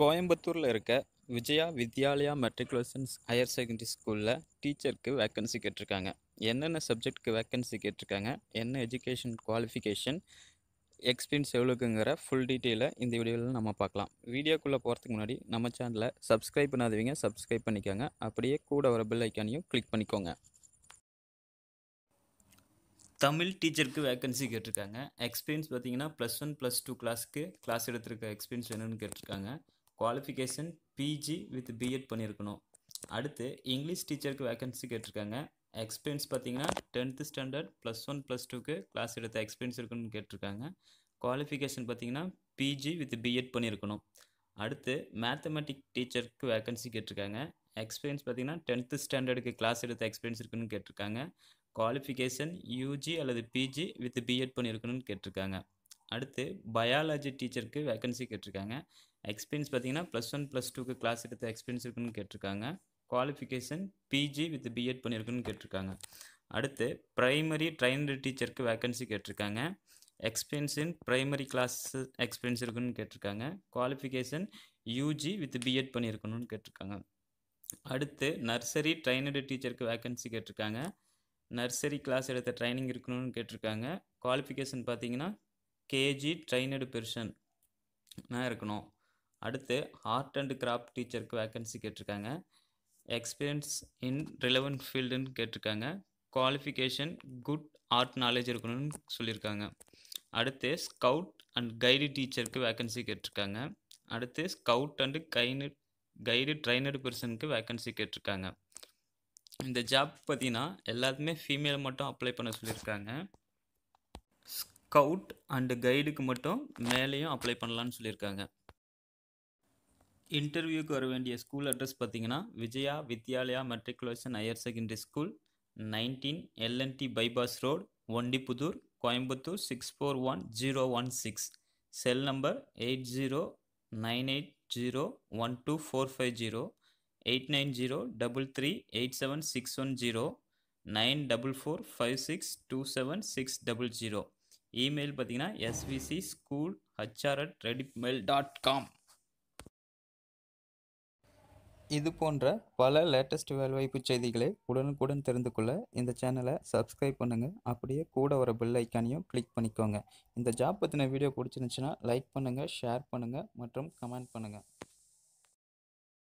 கோயம்புத்தூரில் இருக்க Vijaya Vidyalaya matriculations higher secondary ஸ்கூலில் டீச்சருக்கு வேக்கன்சி கேட்டிருக்காங்க என்னென்ன சப்ஜெக்ட்க்கு வேக்கன்சி கேட்டிருக்காங்க என்ன எஜுகேஷன் குவாலிஃபிகேஷன் எக்ஸ்பீரியன்ஸ் எவ்வளோக்குங்கிற ஃபுல் டீட்டெயிலை இந்த வீடியோவில் நம்ம பார்க்கலாம் வீடியோக்குள்ளே போகிறதுக்கு முன்னாடி நம்ம சேனலை சப்ஸ்கிரைப் பண்ணாதவங்க சப்ஸ்கிரைப் பண்ணிக்கோங்க அப்படியே கூட வர பெல் ஐக்கானையும் கிளிக் பண்ணிக்கோங்க தமிழ் டீச்சருக்கு வேக்கன்சி கேட்டிருக்காங்க எக்ஸ்பீரியன்ஸ் பார்த்தீங்கன்னா ப்ளஸ் ஒன் ப்ளஸ் டூ கிளாஸ்க்கு கிளாஸ் எடுத்திருக்க எக்ஸ்பீரியன்ஸ் என்னென்னு கேட்டிருக்காங்க குவாலிஃபிகேஷன் பிஜி வித் பிஎட் பண்ணியிருக்கணும் அடுத்து இங்கிலீஷ் டீச்சருக்கு வேக்கன்சி கேட்டிருக்காங்க எக்ஸ்பீரியன்ஸ் பார்த்தீங்கன்னா tenth standard plus one plus டூக்கு கிளாஸ் எடுத்த எக்ஸ்பீரியன்ஸ் இருக்குன்னு கேட்டிருக்காங்க குவாலிஃபிகேஷன் பார்த்தீங்கன்னா பிஜி வித் பிஎட் பண்ணியிருக்கணும் அடுத்து மேத்தமெட்டிக் டீச்சருக்கு வேக்கன்சி கேட்டிருக்காங்க எக்ஸ்பீரியன்ஸ் பார்த்தீங்கன்னா டென்த்து ஸ்டாண்டர்டுக்கு கிளாஸ் எடுத்த எக்ஸ்பீரியன்ஸ் இருக்குன்னு கேட்டிருக்காங்க குவாலிஃபிகேஷன் யூஜி அல்லது பிஜி வித் பிஎட் பண்ணியிருக்கணும்னு கேட்டிருக்காங்க அடுத்து பயாலஜி டீச்சருக்கு வேக்கன்சி கேட்டிருக்காங்க எக்ஸ்பீரியன்ஸ் பார்த்தீங்கன்னா ப்ளஸ் ஒன் ப்ளஸ் டூக்கு கிளாஸ் எடுத்த எக்ஸ்பீரியன்ஸ் இருக்குன்னு கேட்டிருக்காங்க குவாலிஃபிகேஷன் பிஜி வித் பிஎட் பண்ணியிருக்குன்னு கேட்டிருக்காங்க அடுத்து ப்ரைமரி ட்ரைனரி டீச்சருக்கு வேக்கன்சி கேட்டிருக்காங்க experience in primary class experience இருக்குன்னு கேட்டிருக்காங்க குவாலிஃபிகேஷன் யூஜி வித் பிஎட் பண்ணியிருக்கணும்னு கேட்டிருக்காங்க அடுத்து நர்சரி ட்ரைனடு டீச்சருக்கு வேக்கன்சி கேட்டிருக்காங்க நர்சரி கிளாஸ் எடுத்த ட்ரைனிங் இருக்கணும்னு கேட்டிருக்காங்க குவாலிஃபிகேஷன் பார்த்தீங்கன்னா கேஜி ட்ரைனடு பெர்சன் இருக்கணும் அடுத்து ஆர்ட் அண்ட் கிராஃப்ட் டீச்சருக்கு வேக்கன்சி கேட்டிருக்காங்க எக்ஸ்பீரியன்ஸ் இன் ரிலவெண்ட் ஃபீல்டுன்னு கேட்டிருக்காங்க குவாலிஃபிகேஷன் குட் ஆர்ட் நாலேஜ் இருக்கணும்னு சொல்லியிருக்காங்க அடுத்து ஸ்கவுட் அண்ட் கைடு டீச்சருக்கு வேக்கன்சி கேட்டிருக்காங்க அடுத்து ஸ்கவுட் அண்டு கைனு கைடு ட்ரைனடு பெர்சனுக்கு வேக்கன்சி கேட்டிருக்காங்க இந்த ஜாப் பார்த்தீங்கன்னா எல்லாத்துமே ஃபீமேல் மட்டும் அப்ளை பண்ண சொல்லியிருக்காங்க ஸ்கவுட் அண்டு கைடுக்கு மட்டும் மேலேயும் அப்ளை பண்ணலான்னு சொல்லியிருக்காங்க இன்டர்வியூக்கு வர வேண்டிய ஸ்கூல் அட்ரஸ் பார்த்தீங்கன்னா Vijaya Vidyalaya matriculation higher secondary school nineteen L and T bypass road Ondipudur Coimbatore six four one zero one six cell number eight zero nine eight zero one two four five zero eight nine zero double three eight seven six one zero nine double four five six two seven six double zero email பார்த்தீங்கன்னா SVC school HR at rediffmail dot com இது போன்ற பல latest வேலைவாய்ப்பு செய்திகளை உடனுக்குடன் தெரிந்து கொள்ள இந்த சேனலை சப்ஸ்கிரைப் பண்ணுங்கள் அப்படியே கூட வர பெல் ஐக்கானையும் கிளிக் பண்ணிக்கோங்க இந்த ஜாப் பற்றின வீடியோ பிடிச்சிருந்துச்சுன்னா லைக் பண்ணுங்கள் ஷேர் பண்ணுங்கள் மற்றும் கமெண்ட் பண்ணுங்கள்